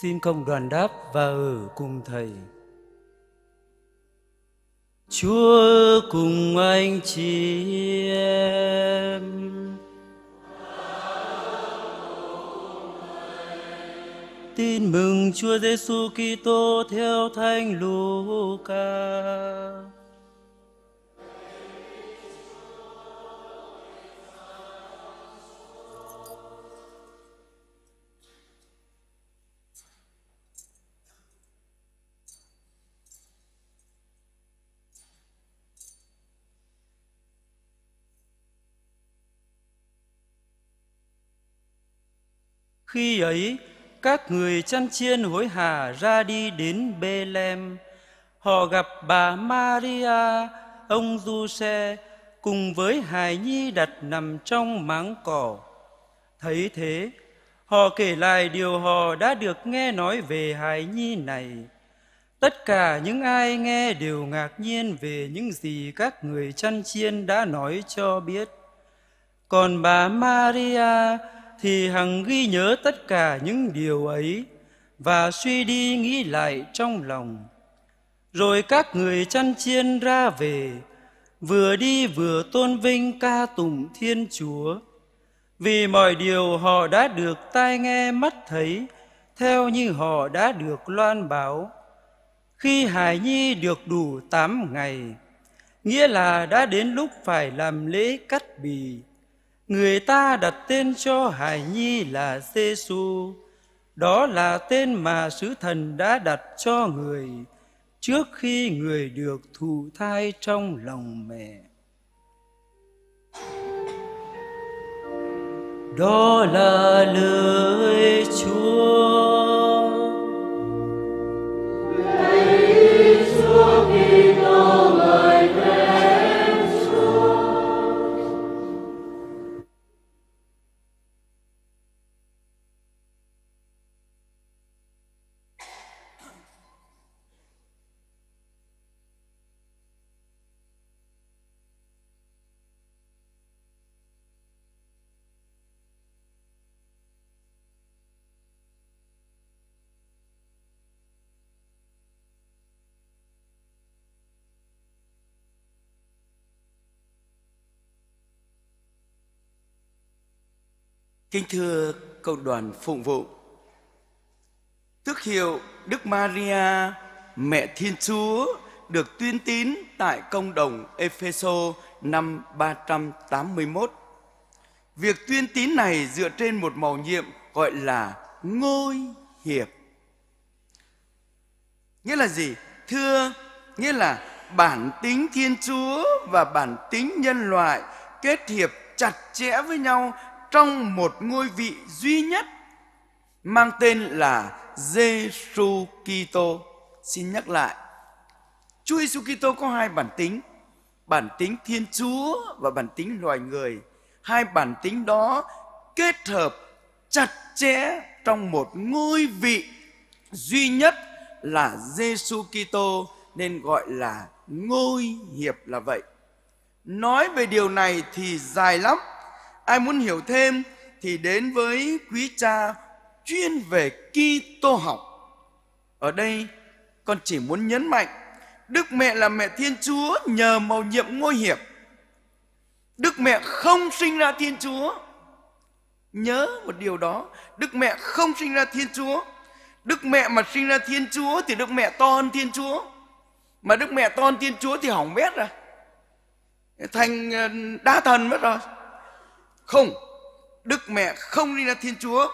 Xin công đoàn đáp và ở cùng Thầy. Chúa cùng anh chị em. Tin mừng Chúa Giêsu Kitô theo Thánh Luca. Khi ấy, các người chăn chiên hối hả ra đi đến Bethlehem. Họ gặp bà Maria, ông Giuse cùng với hài nhi đặt nằm trong máng cỏ. Thấy thế, họ kể lại điều họ đã được nghe nói về hài nhi này. Tất cả những ai nghe đều ngạc nhiên về những gì các người chăn chiên đã nói cho biết. Còn bà Maria thì hằng ghi nhớ tất cả những điều ấy và suy đi nghĩ lại trong lòng rồi các người chăn chiên ra về vừa đi vừa tôn vinh ca tụng thiên chúa vì mọi điều họ đã được tai nghe mắt thấy theo như họ đã được loan báo khi hài nhi được đủ tám ngày nghĩa là đã đến lúc phải làm lễ cắt bì Người ta đặt tên cho hài nhi là giê -xu. Đó là tên mà sứ thần đã đặt cho người Trước khi người được thụ thai trong lòng mẹ Đó là lời Chúa Kính thưa cộng đoàn phụng vụ, tước hiệu Đức Maria Mẹ Thiên Chúa được tuyên tín tại công đồng Epheso năm 381. Việc tuyên tín này dựa trên một màu nhiệm gọi là ngôi hiệp. Nghĩa là gì? Thưa, nghĩa là bản tính Thiên Chúa và bản tính nhân loại kết hiệp chặt chẽ với nhau trong một ngôi vị duy nhất mang tên là Giêsu Kitô. Xin nhắc lại, Chúa Giêsu Kitô có hai bản tính, bản tính Thiên Chúa và bản tính loài người. Hai bản tính đó kết hợp chặt chẽ trong một ngôi vị duy nhất là Giêsu Kitô nên gọi là ngôi hiệp là vậy. Nói về điều này thì dài lắm, Ai muốn hiểu thêm thì đến với quý cha chuyên về Kitô học. Ở đây con chỉ muốn nhấn mạnh Đức mẹ là mẹ Thiên Chúa nhờ màu nhiệm ngôi hiệp. Đức mẹ không sinh ra Thiên Chúa. Nhớ một điều đó, Đức mẹ không sinh ra Thiên Chúa. Đức mẹ mà sinh ra Thiên Chúa thì Đức mẹ to hơn Thiên Chúa. Mà Đức mẹ to hơn Thiên Chúa thì hỏng bét rồi. Thành ờ, đa thần mất rồi. Không, Đức Mẹ không đi ra Thiên Chúa.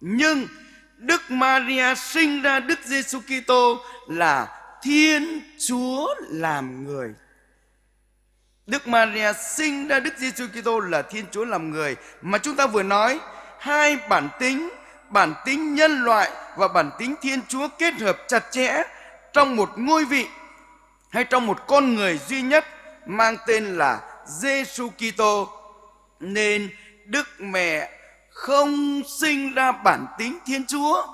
Nhưng Đức Maria sinh ra Đức Giêsu Kitô là Thiên Chúa làm người. Đức Maria sinh ra Đức Giêsu Kitô là Thiên Chúa làm người mà chúng ta vừa nói hai bản tính bản tính nhân loại và bản tính Thiên Chúa kết hợp chặt chẽ trong một ngôi vị hay trong một con người duy nhất mang tên là Giêsu Kitô nên đức mẹ không sinh ra bản tính thiên chúa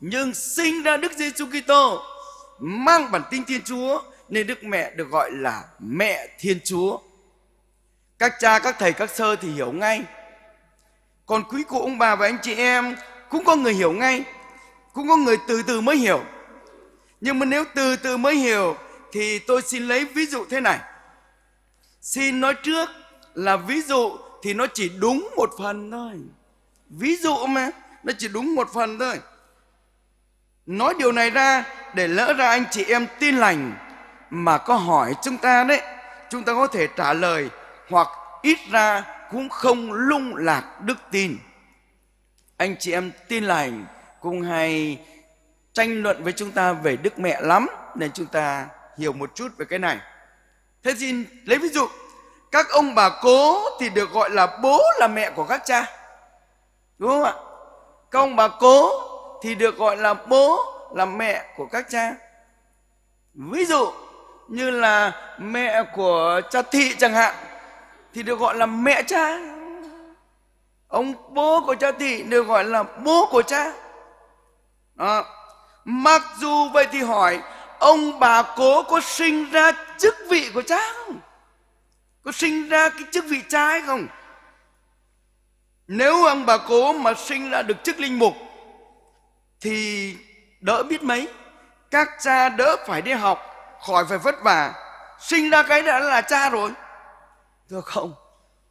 nhưng sinh ra đức giêsu kitô mang bản tính thiên chúa nên đức mẹ được gọi là mẹ thiên chúa các cha các thầy các sơ thì hiểu ngay còn quý cụ ông bà và anh chị em cũng có người hiểu ngay cũng có người từ từ mới hiểu nhưng mà nếu từ từ mới hiểu thì tôi xin lấy ví dụ thế này xin nói trước là ví dụ thì nó chỉ đúng một phần thôi ví dụ mà nó chỉ đúng một phần thôi nói điều này ra để lỡ ra anh chị em tin lành mà có hỏi chúng ta đấy chúng ta có thể trả lời hoặc ít ra cũng không lung lạc đức tin anh chị em tin lành cũng hay tranh luận với chúng ta về đức mẹ lắm nên chúng ta hiểu một chút về cái này thế thì lấy ví dụ các ông bà cố thì được gọi là bố là mẹ của các cha đúng không ạ các ông bà cố thì được gọi là bố là mẹ của các cha ví dụ như là mẹ của cha thị chẳng hạn thì được gọi là mẹ cha ông bố của cha thị được gọi là bố của cha Đó. mặc dù vậy thì hỏi ông bà cố có sinh ra chức vị của cha không có sinh ra cái chức vị cha hay không nếu ông bà cố mà sinh ra được chức linh mục thì đỡ biết mấy các cha đỡ phải đi học khỏi phải vất vả sinh ra cái đã là cha rồi được không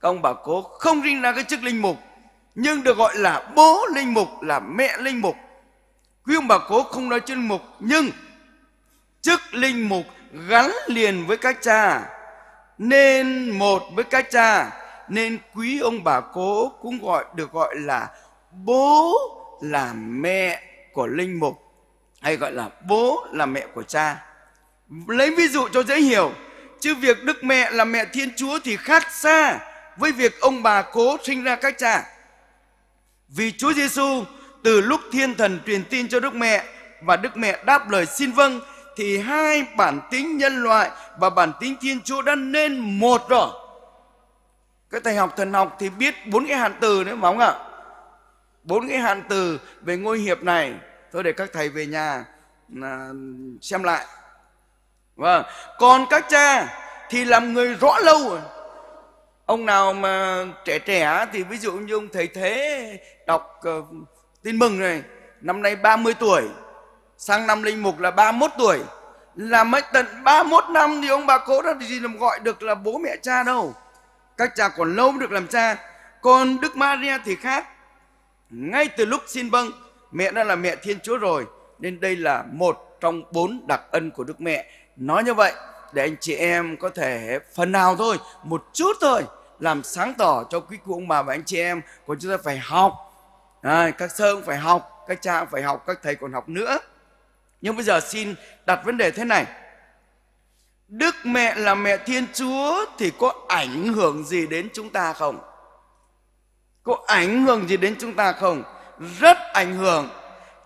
các ông bà cố không sinh ra cái chức linh mục nhưng được gọi là bố linh mục là mẹ linh mục quý ông bà cố không nói chức linh mục nhưng chức linh mục gắn liền với các cha nên một với các cha nên quý ông bà cố cũng gọi được gọi là bố là mẹ của linh mục hay gọi là bố là mẹ của cha lấy ví dụ cho dễ hiểu chứ việc đức mẹ là mẹ thiên chúa thì khác xa với việc ông bà cố sinh ra các cha vì chúa giêsu từ lúc thiên thần truyền tin cho đức mẹ và đức mẹ đáp lời xin vâng thì hai bản tính nhân loại và bản tính Thiên Chúa đã nên một rồi. Cái thầy học thần học thì biết bốn cái hạn từ nữa mà không ạ? Bốn cái hạn từ về ngôi hiệp này thôi để các thầy về nhà à, xem lại. Vâng, còn các cha thì làm người rõ lâu rồi. Ông nào mà trẻ trẻ thì ví dụ như ông thầy thế đọc uh, tin mừng này, năm nay 30 tuổi sang năm linh mục là 31 tuổi là mấy tận 31 năm thì ông bà cố đó thì gì làm gọi được là bố mẹ cha đâu các cha còn lâu mới được làm cha còn Đức Maria thì khác ngay từ lúc xin vâng mẹ đã là mẹ Thiên Chúa rồi nên đây là một trong bốn đặc ân của Đức Mẹ nói như vậy để anh chị em có thể phần nào thôi một chút thôi làm sáng tỏ cho quý cụ ông bà và anh chị em còn chúng ta phải học à, các sơ cũng phải học các cha cũng phải học các thầy còn học nữa nhưng bây giờ xin đặt vấn đề thế này. Đức mẹ là mẹ Thiên Chúa thì có ảnh hưởng gì đến chúng ta không? Có ảnh hưởng gì đến chúng ta không? Rất ảnh hưởng.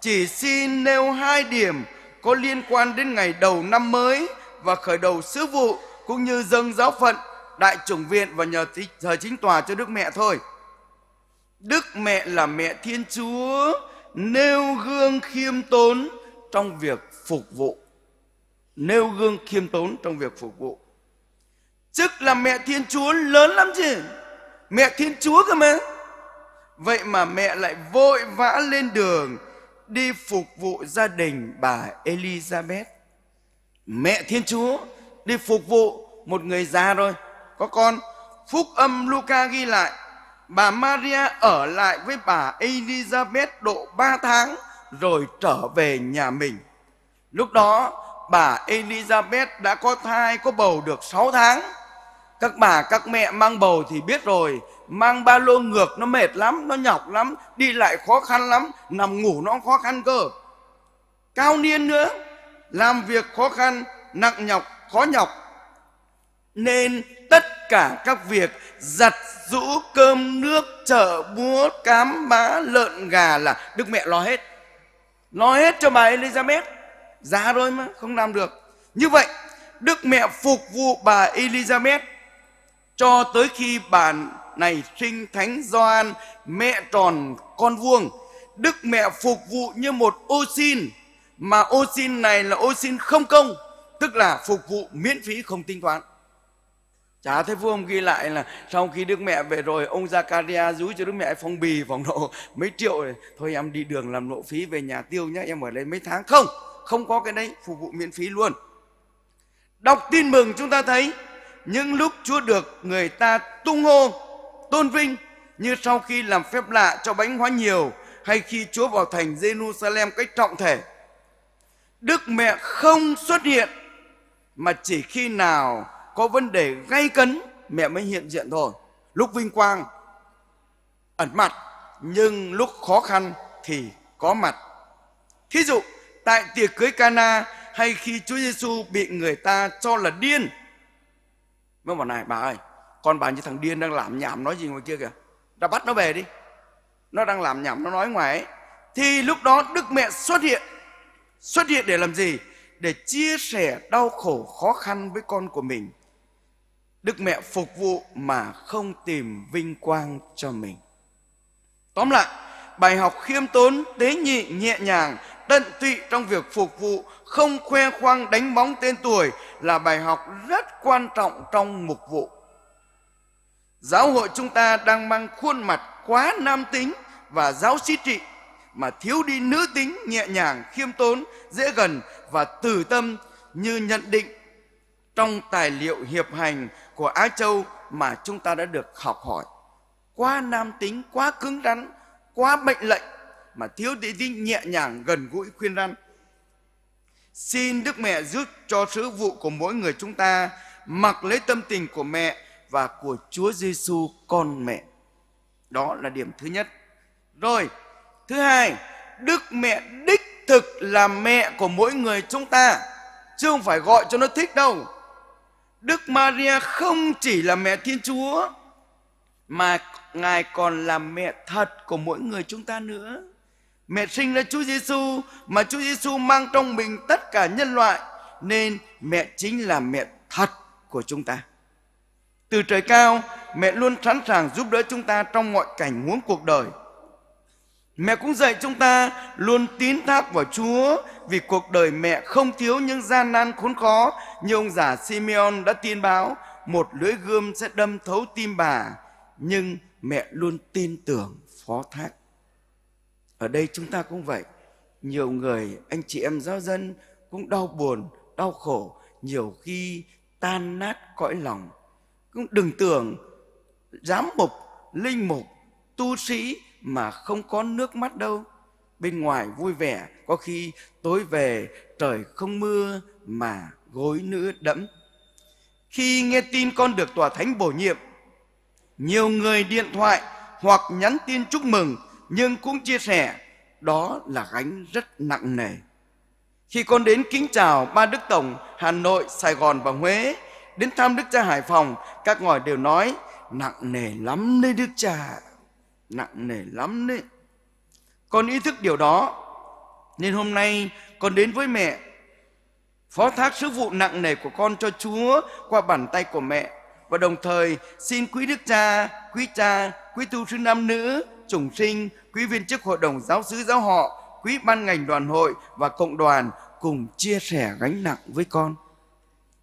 Chỉ xin nêu hai điểm có liên quan đến ngày đầu năm mới và khởi đầu sứ vụ cũng như dâng giáo phận, đại chủng viện và nhờ thời chính tòa cho Đức Mẹ thôi. Đức Mẹ là mẹ Thiên Chúa, nêu gương khiêm tốn, trong việc phục vụ nêu gương khiêm tốn trong việc phục vụ chức là mẹ thiên chúa lớn lắm chứ mẹ thiên chúa cơ mà vậy mà mẹ lại vội vã lên đường đi phục vụ gia đình bà elizabeth mẹ thiên chúa đi phục vụ một người già rồi có con phúc âm luca ghi lại bà maria ở lại với bà elizabeth độ 3 tháng rồi trở về nhà mình. Lúc đó bà Elizabeth đã có thai có bầu được 6 tháng. Các bà các mẹ mang bầu thì biết rồi, mang ba lô ngược nó mệt lắm, nó nhọc lắm, đi lại khó khăn lắm, nằm ngủ nó khó khăn cơ. Cao niên nữa, làm việc khó khăn, nặng nhọc, khó nhọc. Nên tất cả các việc giặt rũ cơm nước chợ búa cám bá lợn gà là đức mẹ lo hết nói hết cho bà Elizabeth. Giá rồi mà không làm được. Như vậy, Đức mẹ phục vụ bà Elizabeth cho tới khi bà này sinh thánh Gioan mẹ tròn con vuông. Đức mẹ phục vụ như một ô xin mà ô xin này là ô xin không công, tức là phục vụ miễn phí không tính toán. Chả thấy Phú ông ghi lại là sau khi Đức Mẹ về rồi ông Zakaria rúi cho Đức Mẹ phong bì phòng độ mấy triệu rồi. Thôi em đi đường làm lộ phí về nhà tiêu nhé, em ở đây mấy tháng. Không, không có cái đấy, phục vụ miễn phí luôn. Đọc tin mừng chúng ta thấy những lúc Chúa được người ta tung hô, tôn vinh như sau khi làm phép lạ cho bánh hóa nhiều hay khi Chúa vào thành Jerusalem cách trọng thể. Đức Mẹ không xuất hiện mà chỉ khi nào có vấn đề gây cấn mẹ mới hiện diện thôi lúc vinh quang ẩn mặt nhưng lúc khó khăn thì có mặt thí dụ tại tiệc cưới Cana hay khi Chúa Giêsu bị người ta cho là điên mới bảo này bà ơi con bà như thằng điên đang làm nhảm nói gì ngoài kia kìa đã bắt nó về đi nó đang làm nhảm nó nói ngoài ấy. thì lúc đó đức mẹ xuất hiện xuất hiện để làm gì để chia sẻ đau khổ khó khăn với con của mình Đức Mẹ phục vụ mà không tìm vinh quang cho mình. Tóm lại, bài học khiêm tốn, tế nhị, nhẹ nhàng, tận tụy trong việc phục vụ, không khoe khoang đánh bóng tên tuổi là bài học rất quan trọng trong mục vụ. Giáo hội chúng ta đang mang khuôn mặt quá nam tính và giáo sĩ trị mà thiếu đi nữ tính nhẹ nhàng, khiêm tốn, dễ gần và từ tâm như nhận định trong tài liệu hiệp hành của Á Châu mà chúng ta đã được học hỏi. Quá nam tính, quá cứng rắn, quá mệnh lệnh mà thiếu đi tính nhẹ nhàng gần gũi khuyên răn. Xin Đức Mẹ giúp cho sứ vụ của mỗi người chúng ta mặc lấy tâm tình của mẹ và của Chúa Giêsu con mẹ. Đó là điểm thứ nhất. Rồi, thứ hai, Đức Mẹ đích thực là mẹ của mỗi người chúng ta chứ không phải gọi cho nó thích đâu Đức Maria không chỉ là mẹ Thiên Chúa mà Ngài còn là mẹ thật của mỗi người chúng ta nữa. Mẹ sinh ra Chúa Giêsu mà Chúa Giêsu mang trong mình tất cả nhân loại nên mẹ chính là mẹ thật của chúng ta. Từ trời cao, mẹ luôn sẵn sàng giúp đỡ chúng ta trong mọi cảnh huống cuộc đời Mẹ cũng dạy chúng ta luôn tín thác vào Chúa vì cuộc đời mẹ không thiếu những gian nan khốn khó như ông già Simeon đã tiên báo một lưỡi gươm sẽ đâm thấu tim bà nhưng mẹ luôn tin tưởng phó thác. Ở đây chúng ta cũng vậy. Nhiều người anh chị em giáo dân cũng đau buồn, đau khổ nhiều khi tan nát cõi lòng. Cũng đừng tưởng giám mục, linh mục, tu sĩ mà không có nước mắt đâu. Bên ngoài vui vẻ, có khi tối về trời không mưa mà gối nữ đẫm. Khi nghe tin con được tòa thánh bổ nhiệm, nhiều người điện thoại hoặc nhắn tin chúc mừng nhưng cũng chia sẻ đó là gánh rất nặng nề. Khi con đến kính chào ba Đức Tổng, Hà Nội, Sài Gòn và Huế, đến thăm Đức Cha Hải Phòng, các ngòi đều nói nặng nề lắm nơi Đức Cha nặng nề lắm đấy con ý thức điều đó nên hôm nay con đến với mẹ phó thác sứ vụ nặng nề của con cho Chúa qua bàn tay của mẹ và đồng thời xin quý đức cha, quý cha, quý tu sư nam nữ, chủng sinh, quý viên chức hội đồng giáo sứ giáo họ, quý ban ngành đoàn hội và cộng đoàn cùng chia sẻ gánh nặng với con.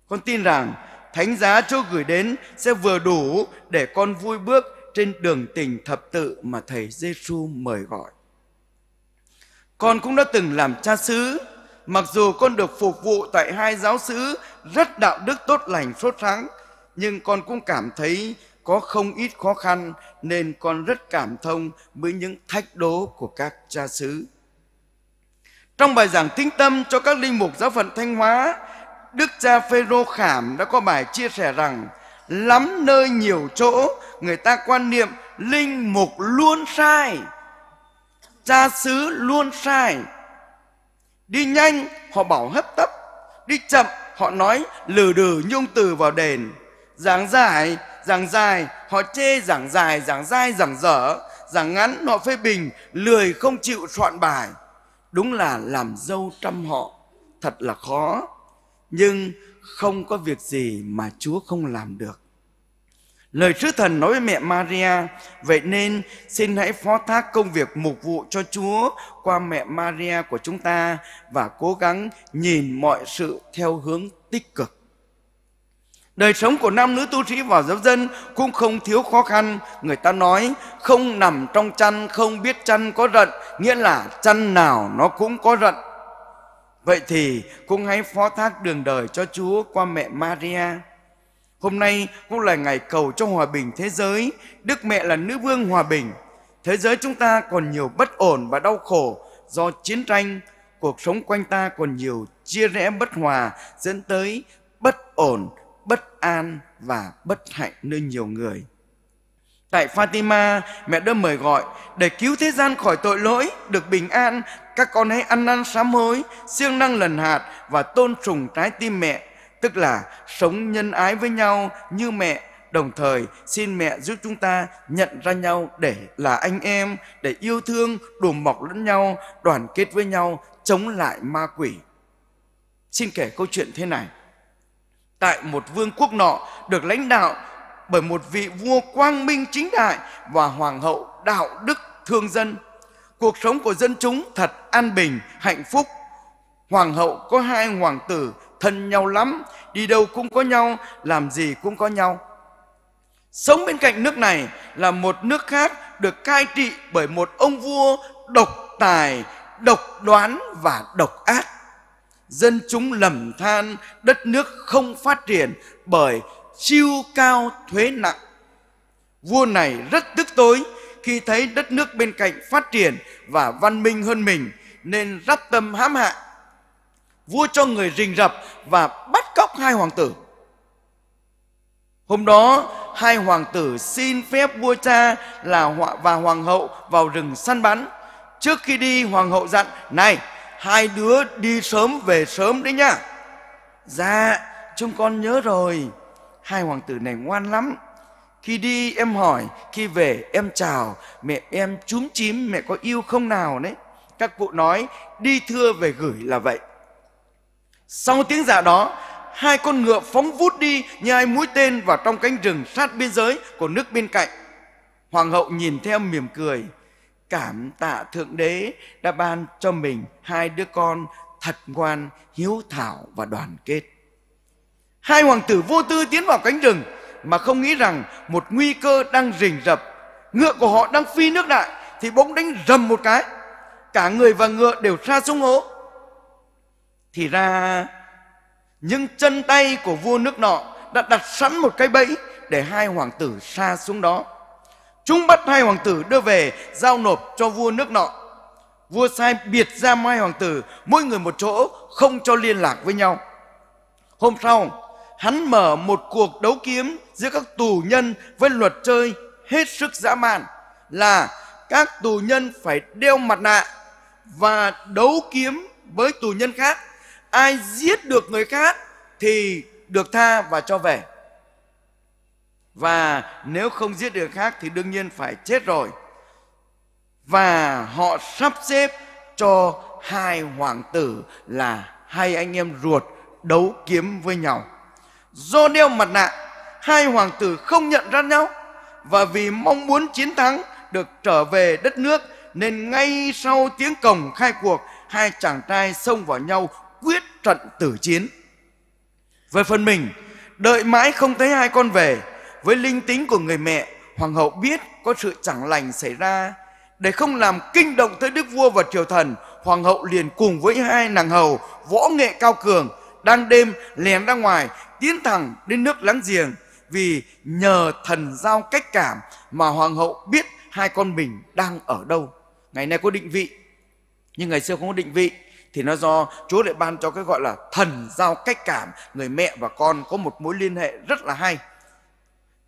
Con tin rằng thánh giá Chúa gửi đến sẽ vừa đủ để con vui bước trên đường tình thập tự mà thầy Giêsu mời gọi. Con cũng đã từng làm cha xứ, mặc dù con được phục vụ tại hai giáo xứ rất đạo đức tốt lành sốt sáng, nhưng con cũng cảm thấy có không ít khó khăn nên con rất cảm thông với những thách đố của các cha xứ. Trong bài giảng tinh tâm cho các linh mục giáo phận Thanh Hóa, Đức cha Phêrô Khảm đã có bài chia sẻ rằng lắm nơi nhiều chỗ người ta quan niệm linh mục luôn sai cha xứ luôn sai đi nhanh họ bảo hấp tấp đi chậm họ nói lừ đừ nhung từ vào đền giảng giải giảng dài họ chê giảng dài giảng dai giảng dở giảng ngắn họ phê bình lười không chịu soạn bài đúng là làm dâu trăm họ thật là khó nhưng không có việc gì mà Chúa không làm được. Lời sứ thần nói với mẹ Maria, vậy nên xin hãy phó thác công việc mục vụ cho Chúa qua mẹ Maria của chúng ta và cố gắng nhìn mọi sự theo hướng tích cực. Đời sống của nam nữ tu sĩ và giáo dân cũng không thiếu khó khăn. Người ta nói không nằm trong chăn, không biết chăn có rận, nghĩa là chăn nào nó cũng có rận. Vậy thì cũng hãy phó thác đường đời cho Chúa qua mẹ Maria. Hôm nay cũng là ngày cầu cho hòa bình thế giới. Đức mẹ là nữ vương hòa bình. Thế giới chúng ta còn nhiều bất ổn và đau khổ do chiến tranh. Cuộc sống quanh ta còn nhiều chia rẽ bất hòa dẫn tới bất ổn, bất an và bất hạnh nơi nhiều người. Tại Fatima, mẹ đã mời gọi để cứu thế gian khỏi tội lỗi, được bình an các con hãy ăn năn sám hối, siêng năng lần hạt và tôn trùng trái tim mẹ, tức là sống nhân ái với nhau như mẹ. Đồng thời, xin mẹ giúp chúng ta nhận ra nhau để là anh em, để yêu thương, đùm bọc lẫn nhau, đoàn kết với nhau, chống lại ma quỷ. Xin kể câu chuyện thế này. Tại một vương quốc nọ được lãnh đạo bởi một vị vua quang minh chính đại và hoàng hậu đạo đức thương dân Cuộc sống của dân chúng thật an bình, hạnh phúc. Hoàng hậu có hai hoàng tử thân nhau lắm, đi đâu cũng có nhau, làm gì cũng có nhau. Sống bên cạnh nước này là một nước khác được cai trị bởi một ông vua độc tài, độc đoán và độc ác. Dân chúng lầm than đất nước không phát triển bởi siêu cao thuế nặng. Vua này rất tức tối khi thấy đất nước bên cạnh phát triển và văn minh hơn mình nên rắp tâm hãm hại. Vua cho người rình rập và bắt cóc hai hoàng tử. Hôm đó, hai hoàng tử xin phép vua cha là họa và hoàng hậu vào rừng săn bắn. Trước khi đi, hoàng hậu dặn, này, hai đứa đi sớm về sớm đấy nhá. Dạ, chúng con nhớ rồi. Hai hoàng tử này ngoan lắm. Khi đi em hỏi, khi về em chào, mẹ em chúm chím, mẹ có yêu không nào đấy. Các cụ nói, đi thưa về gửi là vậy. Sau tiếng giả đó, hai con ngựa phóng vút đi như hai mũi tên vào trong cánh rừng sát biên giới của nước bên cạnh. Hoàng hậu nhìn theo mỉm cười, cảm tạ Thượng Đế đã ban cho mình hai đứa con thật ngoan, hiếu thảo và đoàn kết. Hai hoàng tử vô tư tiến vào cánh rừng, mà không nghĩ rằng một nguy cơ đang rình rập ngựa của họ đang phi nước đại thì bỗng đánh rầm một cái cả người và ngựa đều xa xuống hố thì ra những chân tay của vua nước nọ đã đặt sẵn một cái bẫy để hai hoàng tử xa xuống đó chúng bắt hai hoàng tử đưa về giao nộp cho vua nước nọ vua sai biệt ra mai hoàng tử mỗi người một chỗ không cho liên lạc với nhau hôm sau hắn mở một cuộc đấu kiếm giữa các tù nhân với luật chơi hết sức dã man là các tù nhân phải đeo mặt nạ và đấu kiếm với tù nhân khác ai giết được người khác thì được tha và cho về và nếu không giết được khác thì đương nhiên phải chết rồi và họ sắp xếp cho hai hoàng tử là hai anh em ruột đấu kiếm với nhau do đeo mặt nạ hai hoàng tử không nhận ra nhau và vì mong muốn chiến thắng được trở về đất nước nên ngay sau tiếng cổng khai cuộc hai chàng trai xông vào nhau quyết trận tử chiến về phần mình đợi mãi không thấy hai con về với linh tính của người mẹ hoàng hậu biết có sự chẳng lành xảy ra để không làm kinh động tới đức vua và triều thần hoàng hậu liền cùng với hai nàng hầu võ nghệ cao cường đang đêm lèn ra ngoài tiến thẳng đến nước láng giềng vì nhờ thần giao cách cảm mà hoàng hậu biết hai con mình đang ở đâu ngày nay có định vị nhưng ngày xưa không có định vị thì nó do Chúa lại ban cho cái gọi là thần giao cách cảm người mẹ và con có một mối liên hệ rất là hay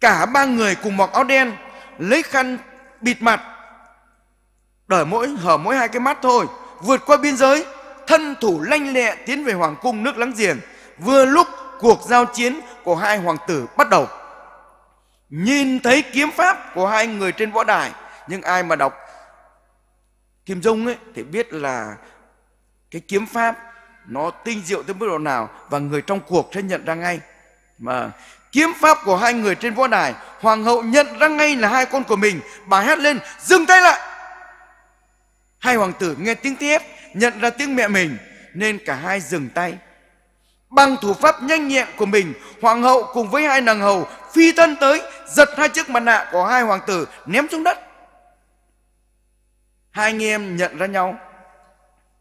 cả ba người cùng mặc áo đen lấy khăn bịt mặt đợi mỗi hở mỗi hai cái mắt thôi vượt qua biên giới thân thủ lanh lẹ tiến về hoàng cung nước láng giềng vừa lúc cuộc giao chiến của hai hoàng tử bắt đầu nhìn thấy kiếm pháp của hai người trên võ đài nhưng ai mà đọc kim dung ấy thì biết là cái kiếm pháp nó tinh diệu tới mức độ nào và người trong cuộc sẽ nhận ra ngay mà kiếm pháp của hai người trên võ đài hoàng hậu nhận ra ngay là hai con của mình bà hét lên dừng tay lại hai hoàng tử nghe tiếng thét nhận ra tiếng mẹ mình nên cả hai dừng tay bằng thủ pháp nhanh nhẹn của mình hoàng hậu cùng với hai nàng hầu phi thân tới giật hai chiếc mặt nạ của hai hoàng tử ném xuống đất hai anh em nhận ra nhau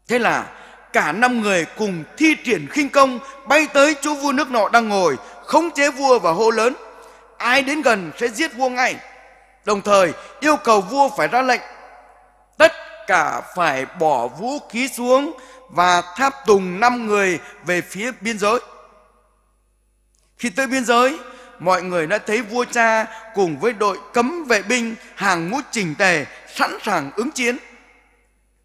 thế là cả năm người cùng thi triển khinh công bay tới chỗ vua nước nọ đang ngồi khống chế vua và hô lớn ai đến gần sẽ giết vua ngay đồng thời yêu cầu vua phải ra lệnh cả phải bỏ vũ khí xuống và tháp tùng năm người về phía biên giới. Khi tới biên giới, mọi người đã thấy vua cha cùng với đội cấm vệ binh hàng ngũ chỉnh tề sẵn sàng ứng chiến.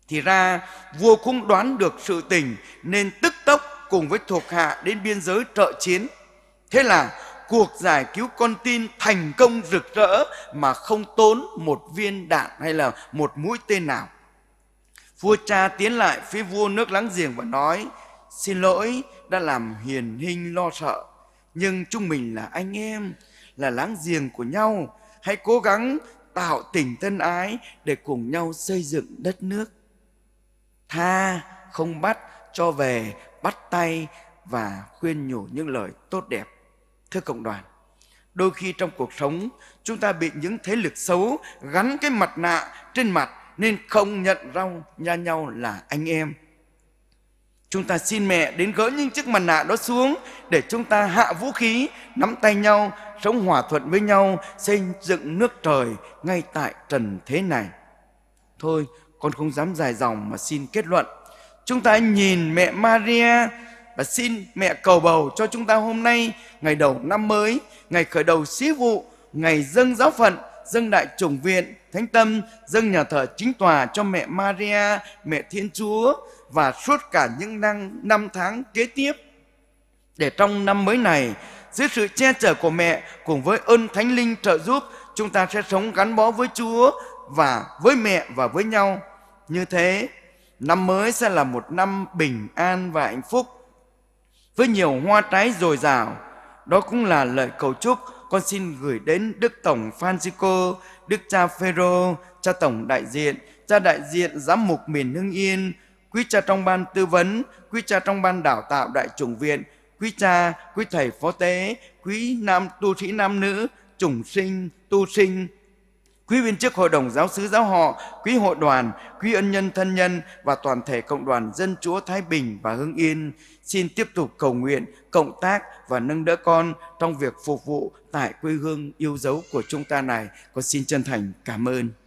Thì ra vua cũng đoán được sự tình nên tức tốc cùng với thuộc hạ đến biên giới trợ chiến. Thế là cuộc giải cứu con tin thành công rực rỡ mà không tốn một viên đạn hay là một mũi tên nào. Vua cha tiến lại phía vua nước láng giềng và nói, xin lỗi đã làm hiền hình lo sợ, nhưng chúng mình là anh em, là láng giềng của nhau, hãy cố gắng tạo tình thân ái để cùng nhau xây dựng đất nước. Tha không bắt cho về bắt tay và khuyên nhủ những lời tốt đẹp. Thưa cộng đoàn, đôi khi trong cuộc sống chúng ta bị những thế lực xấu gắn cái mặt nạ trên mặt nên không nhận rau ra nhau là anh em. Chúng ta xin mẹ đến gỡ những chiếc mặt nạ đó xuống để chúng ta hạ vũ khí, nắm tay nhau, sống hòa thuận với nhau, xây dựng nước trời ngay tại trần thế này. Thôi, con không dám dài dòng mà xin kết luận. Chúng ta nhìn mẹ Maria và xin mẹ cầu bầu cho chúng ta hôm nay, ngày đầu năm mới, ngày khởi đầu sứ vụ, ngày dâng giáo phận, dâng đại chủng viện, thánh tâm, dâng nhà thờ chính tòa cho mẹ Maria, mẹ Thiên Chúa và suốt cả những năm, năm tháng kế tiếp. Để trong năm mới này, dưới sự che chở của mẹ cùng với ơn thánh linh trợ giúp, chúng ta sẽ sống gắn bó với Chúa và với mẹ và với nhau. Như thế, năm mới sẽ là một năm bình an và hạnh phúc với nhiều hoa trái dồi dào. Đó cũng là lời cầu chúc con xin gửi đến Đức Tổng Francisco, Đức Cha Phêrô, Cha Tổng Đại diện, Cha Đại diện Giám mục miền Hưng Yên, quý cha trong ban tư vấn, quý cha trong ban đào tạo Đại chủng viện, quý cha, quý thầy phó tế, quý nam tu sĩ nam nữ, chủng sinh, tu sinh, Quý viên chức Hội đồng Giáo sứ Giáo họ, quý hội đoàn, quý ân nhân thân nhân và toàn thể cộng đoàn dân chúa Thái Bình và Hưng Yên xin tiếp tục cầu nguyện, cộng tác và nâng đỡ con trong việc phục vụ tại quê hương yêu dấu của chúng ta này. Con xin chân thành cảm ơn.